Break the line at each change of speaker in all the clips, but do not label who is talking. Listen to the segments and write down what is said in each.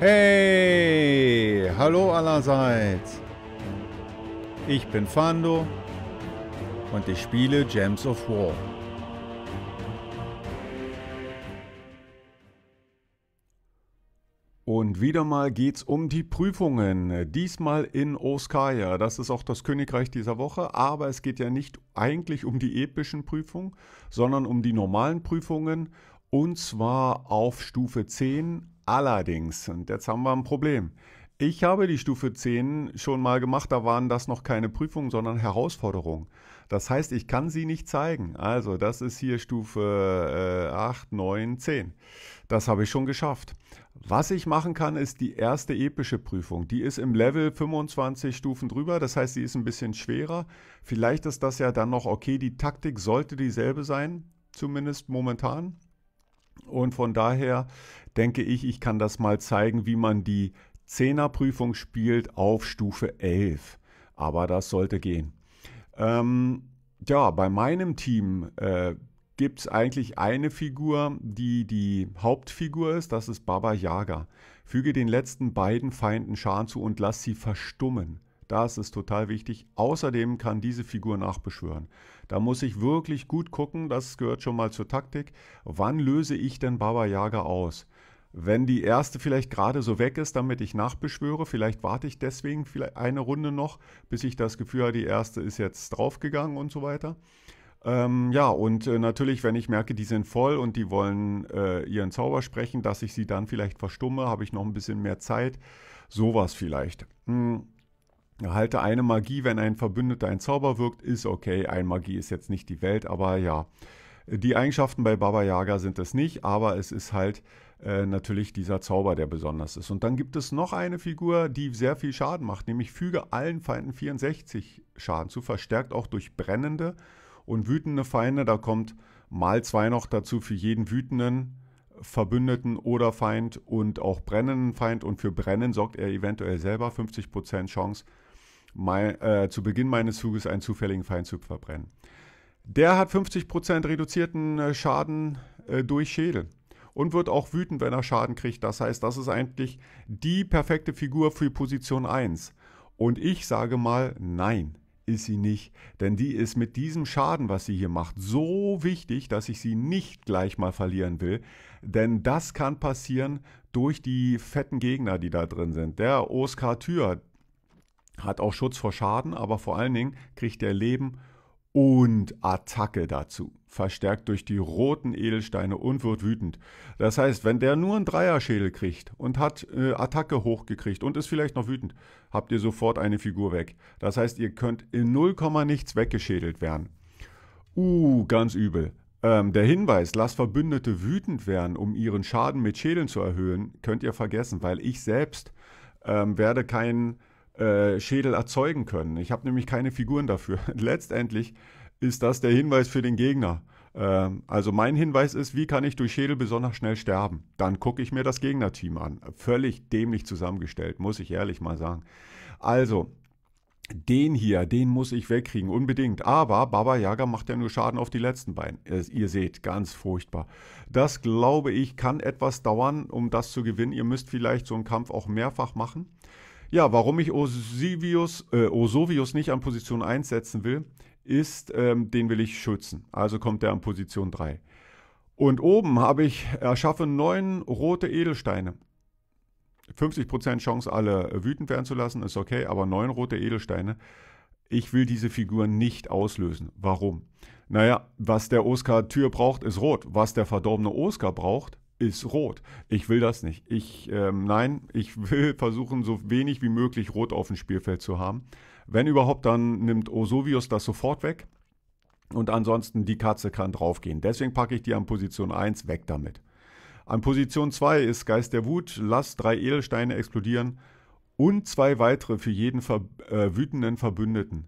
Hey, hallo allerseits. Ich bin Fando und ich spiele Gems of War. Und wieder mal geht's um die Prüfungen. Diesmal in Oskaya. Das ist auch das Königreich dieser Woche. Aber es geht ja nicht eigentlich um die epischen Prüfungen, sondern um die normalen Prüfungen. Und zwar auf Stufe 10 Allerdings, und jetzt haben wir ein Problem. Ich habe die Stufe 10 schon mal gemacht, da waren das noch keine Prüfungen, sondern Herausforderungen. Das heißt, ich kann sie nicht zeigen. Also, das ist hier Stufe äh, 8, 9, 10. Das habe ich schon geschafft. Was ich machen kann, ist die erste epische Prüfung. Die ist im Level 25 Stufen drüber, das heißt, sie ist ein bisschen schwerer. Vielleicht ist das ja dann noch okay. Die Taktik sollte dieselbe sein, zumindest momentan. Und von daher denke ich, ich kann das mal zeigen, wie man die 10 prüfung spielt auf Stufe 11. Aber das sollte gehen. Ähm, ja, bei meinem Team äh, gibt es eigentlich eine Figur, die die Hauptfigur ist. Das ist Baba Yaga. Füge den letzten beiden Feinden Schaden zu und lass sie verstummen. Da ist es total wichtig. Außerdem kann diese Figur nachbeschwören. Da muss ich wirklich gut gucken, das gehört schon mal zur Taktik. Wann löse ich denn Baba Yaga aus? Wenn die erste vielleicht gerade so weg ist, damit ich nachbeschwöre, vielleicht warte ich deswegen vielleicht eine Runde noch, bis ich das Gefühl habe, die erste ist jetzt draufgegangen und so weiter. Ähm, ja, und äh, natürlich, wenn ich merke, die sind voll und die wollen äh, ihren Zauber sprechen, dass ich sie dann vielleicht verstumme, habe ich noch ein bisschen mehr Zeit. Sowas vielleicht. Hm. Halte eine Magie, wenn ein Verbündeter ein Zauber wirkt, ist okay. Ein Magie ist jetzt nicht die Welt, aber ja. Die Eigenschaften bei Baba Yaga sind es nicht, aber es ist halt äh, natürlich dieser Zauber, der besonders ist. Und dann gibt es noch eine Figur, die sehr viel Schaden macht, nämlich füge allen Feinden 64 Schaden zu, verstärkt auch durch brennende und wütende Feinde. Da kommt mal zwei noch dazu für jeden wütenden Verbündeten oder Feind und auch brennenden Feind. Und für Brennen sorgt er eventuell selber 50% Chance mein, äh, zu Beginn meines Zuges einen zufälligen Feinzug verbrennen. Der hat 50% reduzierten äh, Schaden äh, durch Schädel und wird auch wütend, wenn er Schaden kriegt. Das heißt, das ist eigentlich die perfekte Figur für Position 1. Und ich sage mal, nein, ist sie nicht. Denn die ist mit diesem Schaden, was sie hier macht, so wichtig, dass ich sie nicht gleich mal verlieren will. Denn das kann passieren durch die fetten Gegner, die da drin sind. Der Oskar Tür, hat auch Schutz vor Schaden, aber vor allen Dingen kriegt er Leben und Attacke dazu, verstärkt durch die roten Edelsteine und wird wütend. Das heißt, wenn der nur einen Dreierschädel kriegt und hat äh, Attacke hochgekriegt und ist vielleicht noch wütend, habt ihr sofort eine Figur weg. Das heißt, ihr könnt in 0, nichts weggeschädelt werden. Uh, ganz übel. Ähm, der Hinweis, lasst Verbündete wütend werden, um ihren Schaden mit Schädeln zu erhöhen, könnt ihr vergessen, weil ich selbst ähm, werde keinen äh, Schädel erzeugen können. Ich habe nämlich keine Figuren dafür. Letztendlich ist das der Hinweis für den Gegner. Ähm, also mein Hinweis ist, wie kann ich durch Schädel besonders schnell sterben? Dann gucke ich mir das Gegnerteam an. Völlig dämlich zusammengestellt, muss ich ehrlich mal sagen. Also, den hier, den muss ich wegkriegen, unbedingt. Aber Baba Yaga macht ja nur Schaden auf die letzten beiden. Äh, ihr seht, ganz furchtbar. Das, glaube ich, kann etwas dauern, um das zu gewinnen. Ihr müsst vielleicht so einen Kampf auch mehrfach machen. Ja, warum ich Osivius, äh, Osovius nicht an Position 1 setzen will, ist, ähm, den will ich schützen. Also kommt er an Position 3. Und oben habe ich, erschaffe neun rote Edelsteine. 50% Chance, alle äh, wütend werden zu lassen, ist okay, aber neun rote Edelsteine. Ich will diese Figur nicht auslösen. Warum? Naja, was der Oscar-Tür braucht, ist rot. Was der verdorbene Oscar braucht, ist rot. Ich will das nicht. Ich, ähm, nein, ich will versuchen, so wenig wie möglich rot auf dem Spielfeld zu haben. Wenn überhaupt, dann nimmt Osovius das sofort weg. Und ansonsten, die Katze kann draufgehen. Deswegen packe ich die an Position 1 weg damit. An Position 2 ist Geist der Wut. Lass drei Edelsteine explodieren und zwei weitere für jeden ver äh, wütenden Verbündeten.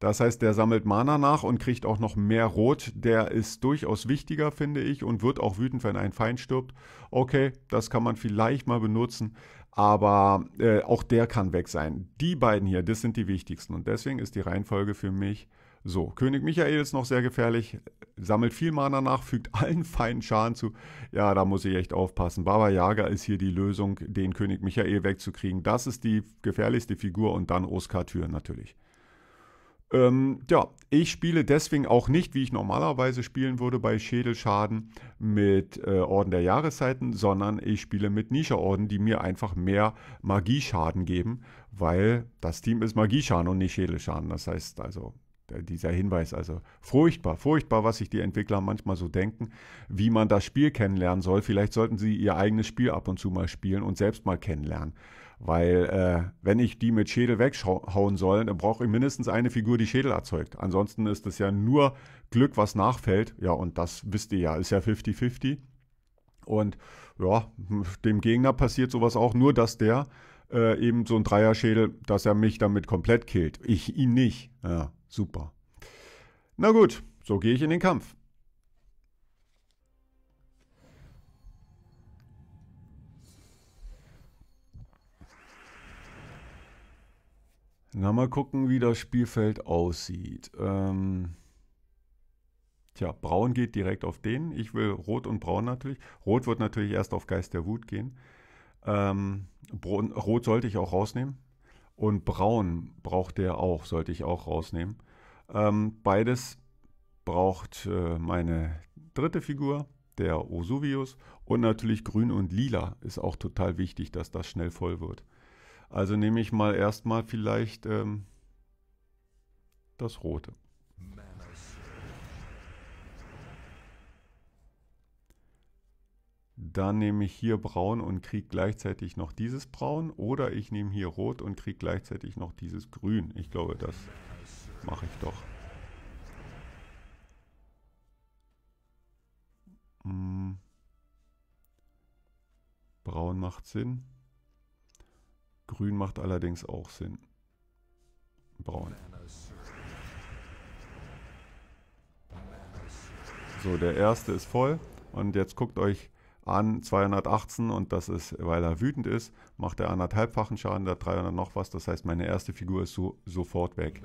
Das heißt, der sammelt Mana nach und kriegt auch noch mehr Rot. Der ist durchaus wichtiger, finde ich, und wird auch wütend, wenn ein Feind stirbt. Okay, das kann man vielleicht mal benutzen, aber äh, auch der kann weg sein. Die beiden hier, das sind die wichtigsten und deswegen ist die Reihenfolge für mich so. König Michael ist noch sehr gefährlich, sammelt viel Mana nach, fügt allen Feinden Schaden zu. Ja, da muss ich echt aufpassen. Baba Yaga ist hier die Lösung, den König Michael wegzukriegen. Das ist die gefährlichste Figur und dann Oskar Tür natürlich. Ähm, ja, ich spiele deswegen auch nicht, wie ich normalerweise spielen würde bei Schädelschaden mit äh, Orden der Jahreszeiten, sondern ich spiele mit Nische-Orden, die mir einfach mehr Magieschaden geben, weil das Team ist Magieschaden und nicht Schädelschaden. Das heißt also, dieser Hinweis, also furchtbar, furchtbar, was sich die Entwickler manchmal so denken, wie man das Spiel kennenlernen soll. Vielleicht sollten sie ihr eigenes Spiel ab und zu mal spielen und selbst mal kennenlernen. Weil äh, wenn ich die mit Schädel weghauen soll, dann brauche ich mindestens eine Figur, die Schädel erzeugt. Ansonsten ist es ja nur Glück, was nachfällt. Ja, und das wisst ihr ja, ist ja 50-50. Und ja, dem Gegner passiert sowas auch, nur dass der äh, eben so ein Dreierschädel, dass er mich damit komplett killt. Ich ihn nicht. Ja, super. Na gut, so gehe ich in den Kampf. Na, mal gucken, wie das Spielfeld aussieht. Ähm, tja, Braun geht direkt auf den. Ich will Rot und Braun natürlich. Rot wird natürlich erst auf Geist der Wut gehen. Ähm, Rot sollte ich auch rausnehmen. Und Braun braucht der auch, sollte ich auch rausnehmen. Ähm, beides braucht äh, meine dritte Figur, der Osuvius. Und natürlich Grün und Lila ist auch total wichtig, dass das schnell voll wird. Also nehme ich mal erstmal vielleicht ähm, das Rote. Dann nehme ich hier Braun und kriege gleichzeitig noch dieses Braun. Oder ich nehme hier Rot und kriege gleichzeitig noch dieses Grün. Ich glaube, das mache ich doch. Hm. Braun macht Sinn. Grün macht allerdings auch Sinn. Braun. So, der erste ist voll. Und jetzt guckt euch an 218 und das ist, weil er wütend ist, macht er anderthalbfachen Schaden, da 300 noch was. Das heißt, meine erste Figur ist so, sofort weg.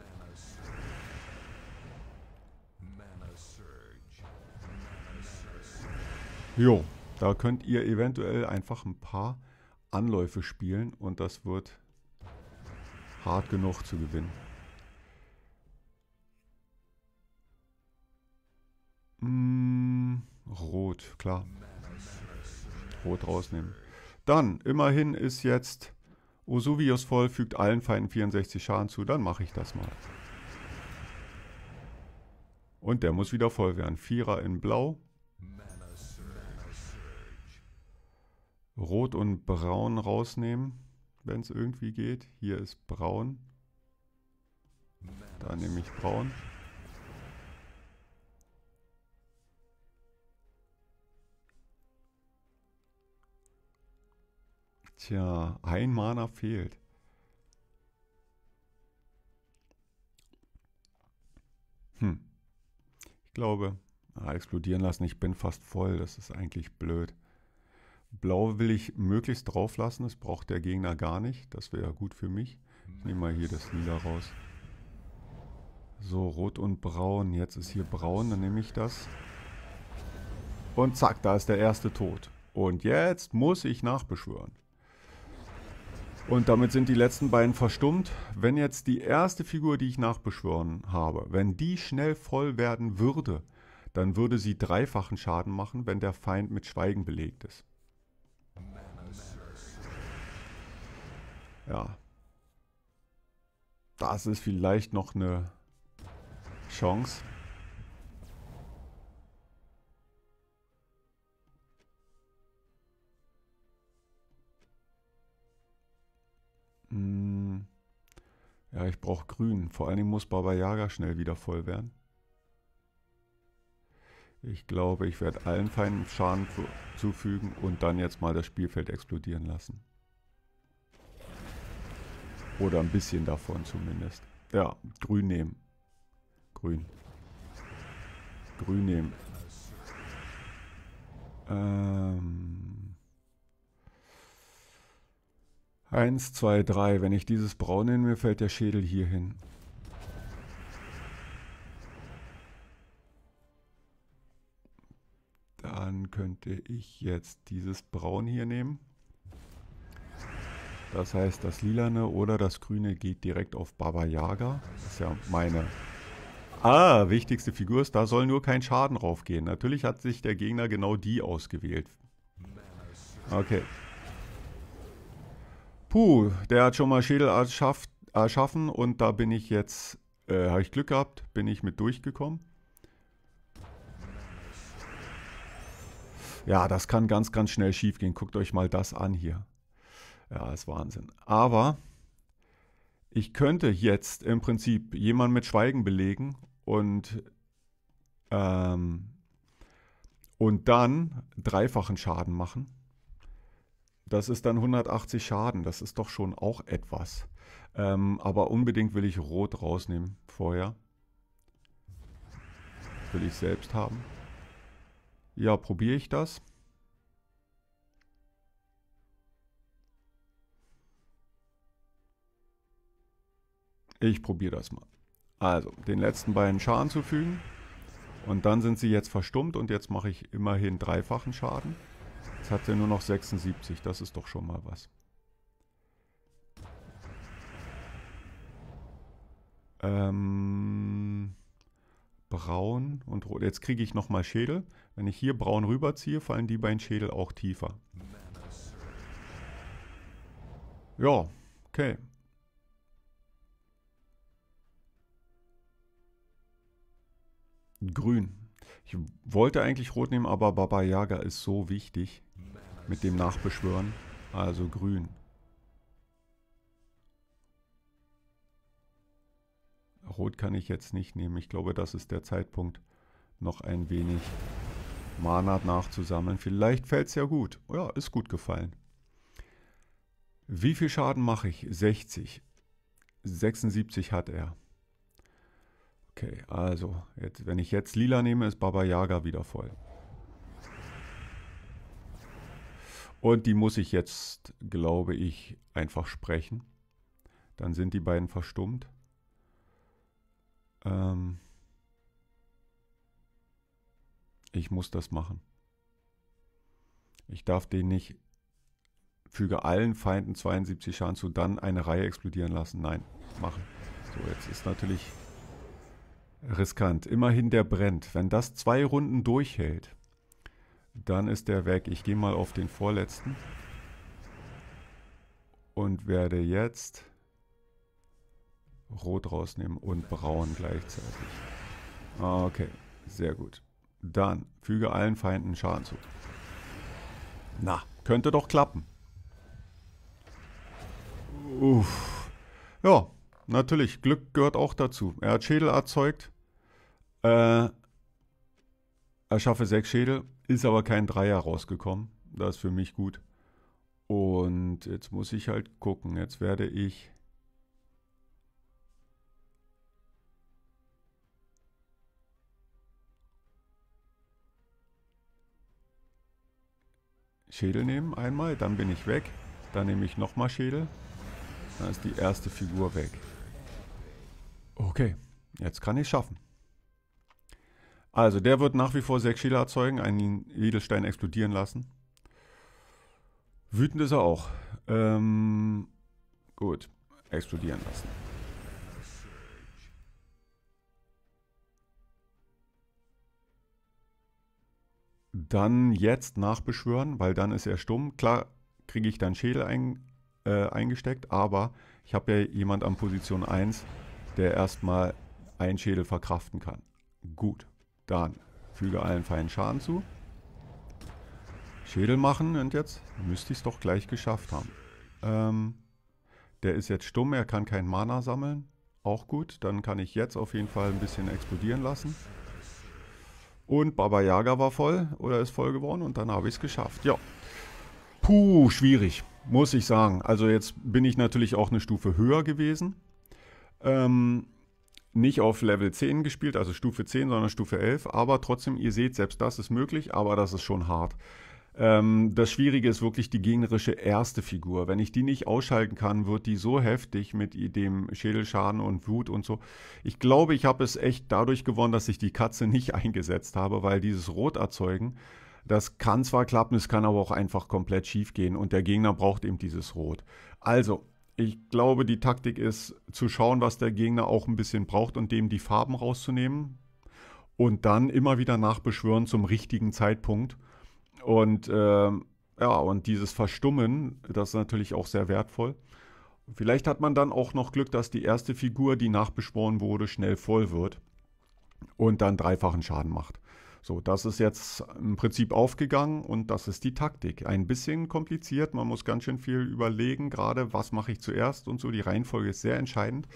Jo, da könnt ihr eventuell einfach ein paar Anläufe spielen und das wird hart genug zu gewinnen. Mm, rot, klar. Rot rausnehmen. Dann, immerhin ist jetzt Osuvius voll, fügt allen Feinden 64 Schaden zu, dann mache ich das mal. Und der muss wieder voll werden. Vierer in blau. Rot und Braun rausnehmen, wenn es irgendwie geht. Hier ist Braun. Da nehme ich Braun. Tja, ein Mana fehlt. Hm. Ich glaube, ah, explodieren lassen, ich bin fast voll, das ist eigentlich blöd. Blau will ich möglichst drauf lassen, das braucht der Gegner gar nicht. Das wäre ja gut für mich. Ich nehme mal hier das Lila raus. So, Rot und Braun. Jetzt ist hier Braun, dann nehme ich das. Und zack, da ist der erste tot. Und jetzt muss ich nachbeschwören. Und damit sind die letzten beiden verstummt. Wenn jetzt die erste Figur, die ich nachbeschwören habe, wenn die schnell voll werden würde, dann würde sie dreifachen Schaden machen, wenn der Feind mit Schweigen belegt ist. Ja. Das ist vielleicht noch eine Chance. Hm. Ja, ich brauche grün. Vor allen Dingen muss Baba Yaga schnell wieder voll werden. Ich glaube, ich werde allen Feinden Schaden zufügen und dann jetzt mal das Spielfeld explodieren lassen. Oder ein bisschen davon zumindest. Ja, grün nehmen. Grün. Grün nehmen. Ähm. Eins, zwei, drei. Wenn ich dieses Braun nehme, mir fällt der Schädel hier hin. könnte ich jetzt dieses Braun hier nehmen. Das heißt, das Lilane oder das Grüne geht direkt auf Baba Yaga. Das ist ja meine ah, wichtigste Figur. ist, Da soll nur kein Schaden raufgehen. Natürlich hat sich der Gegner genau die ausgewählt. Okay. Puh, der hat schon mal Schädel erschafft, erschaffen und da bin ich jetzt, äh, habe ich Glück gehabt, bin ich mit durchgekommen. Ja, das kann ganz, ganz schnell schief gehen. Guckt euch mal das an hier. Ja, ist Wahnsinn. Aber ich könnte jetzt im Prinzip jemanden mit Schweigen belegen und, ähm, und dann dreifachen Schaden machen. Das ist dann 180 Schaden. Das ist doch schon auch etwas. Ähm, aber unbedingt will ich Rot rausnehmen vorher. Das will ich selbst haben. Ja, probiere ich das. Ich probiere das mal. Also, den letzten beiden Schaden zufügen. Und dann sind sie jetzt verstummt und jetzt mache ich immerhin dreifachen Schaden. Jetzt hat sie nur noch 76, das ist doch schon mal was. Ähm, braun und rot. Jetzt kriege ich nochmal Schädel. Wenn ich hier braun rüberziehe, fallen die beiden Schädel auch tiefer. Ja, okay. Grün. Ich wollte eigentlich rot nehmen, aber Baba Yaga ist so wichtig mit dem Nachbeschwören. Also grün. Rot kann ich jetzt nicht nehmen. Ich glaube, das ist der Zeitpunkt noch ein wenig Mana nachzusammeln. Vielleicht fällt es ja gut. ja, ist gut gefallen. Wie viel Schaden mache ich? 60. 76 hat er. Okay, also, jetzt, wenn ich jetzt lila nehme, ist Baba Yaga wieder voll. Und die muss ich jetzt, glaube ich, einfach sprechen. Dann sind die beiden verstummt. Ähm, ich muss das machen. Ich darf den nicht, füge allen Feinden 72 Schaden zu, dann eine Reihe explodieren lassen. Nein, machen. So, jetzt ist natürlich riskant. Immerhin der brennt. Wenn das zwei Runden durchhält, dann ist der weg. Ich gehe mal auf den vorletzten. Und werde jetzt rot rausnehmen und braun gleichzeitig. Ah, okay, sehr gut. Dann füge allen Feinden Schaden zu. Na, könnte doch klappen. Uff. Ja, natürlich. Glück gehört auch dazu. Er hat Schädel erzeugt. Äh, er schaffe sechs Schädel, ist aber kein Dreier rausgekommen. Das ist für mich gut. Und jetzt muss ich halt gucken. Jetzt werde ich Schädel nehmen einmal, dann bin ich weg. Dann nehme ich nochmal Schädel. Dann ist die erste Figur weg. Okay, jetzt kann ich es schaffen. Also, der wird nach wie vor sechs Schädel erzeugen, einen Edelstein explodieren lassen. Wütend ist er auch. Ähm, gut, explodieren lassen. dann jetzt nachbeschwören, weil dann ist er stumm. Klar kriege ich dann Schädel ein, äh, eingesteckt, aber ich habe ja jemand an Position 1, der erstmal einen Schädel verkraften kann. Gut, dann füge allen feinen Schaden zu. Schädel machen und jetzt müsste ich es doch gleich geschafft haben. Ähm, der ist jetzt stumm, er kann kein Mana sammeln. Auch gut, dann kann ich jetzt auf jeden Fall ein bisschen explodieren lassen. Und Baba Yaga war voll oder ist voll geworden und dann habe ich es geschafft. Ja. Puh, schwierig, muss ich sagen. Also jetzt bin ich natürlich auch eine Stufe höher gewesen. Ähm, nicht auf Level 10 gespielt, also Stufe 10, sondern Stufe 11. Aber trotzdem, ihr seht, selbst das ist möglich, aber das ist schon hart. Ähm, das Schwierige ist wirklich die gegnerische erste Figur. Wenn ich die nicht ausschalten kann, wird die so heftig mit dem Schädelschaden und Wut und so. Ich glaube, ich habe es echt dadurch gewonnen, dass ich die Katze nicht eingesetzt habe, weil dieses Rot erzeugen, das kann zwar klappen, es kann aber auch einfach komplett schief gehen und der Gegner braucht eben dieses Rot. Also, ich glaube, die Taktik ist zu schauen, was der Gegner auch ein bisschen braucht und dem die Farben rauszunehmen und dann immer wieder nachbeschwören zum richtigen Zeitpunkt und ähm, ja, und dieses Verstummen, das ist natürlich auch sehr wertvoll. Vielleicht hat man dann auch noch Glück, dass die erste Figur, die nachbeschworen wurde, schnell voll wird und dann dreifachen Schaden macht. So, das ist jetzt im Prinzip aufgegangen und das ist die Taktik. Ein bisschen kompliziert, man muss ganz schön viel überlegen, gerade was mache ich zuerst und so. Die Reihenfolge ist sehr entscheidend.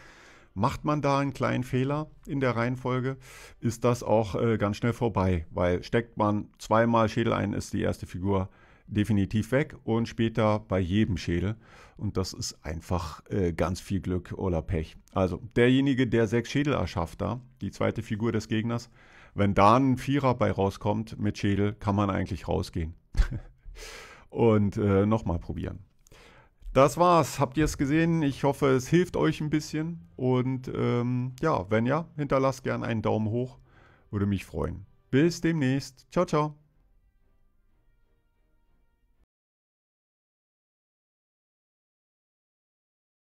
Macht man da einen kleinen Fehler in der Reihenfolge, ist das auch äh, ganz schnell vorbei, weil steckt man zweimal Schädel ein, ist die erste Figur definitiv weg und später bei jedem Schädel. Und das ist einfach äh, ganz viel Glück oder Pech. Also derjenige, der sechs Schädel erschafft da, die zweite Figur des Gegners, wenn da ein Vierer bei rauskommt mit Schädel, kann man eigentlich rausgehen. und äh, nochmal probieren. Das war's. Habt ihr es gesehen? Ich hoffe, es hilft euch ein bisschen. Und ähm, ja, wenn ja, hinterlasst gerne einen Daumen hoch. Würde mich freuen. Bis demnächst. Ciao, ciao.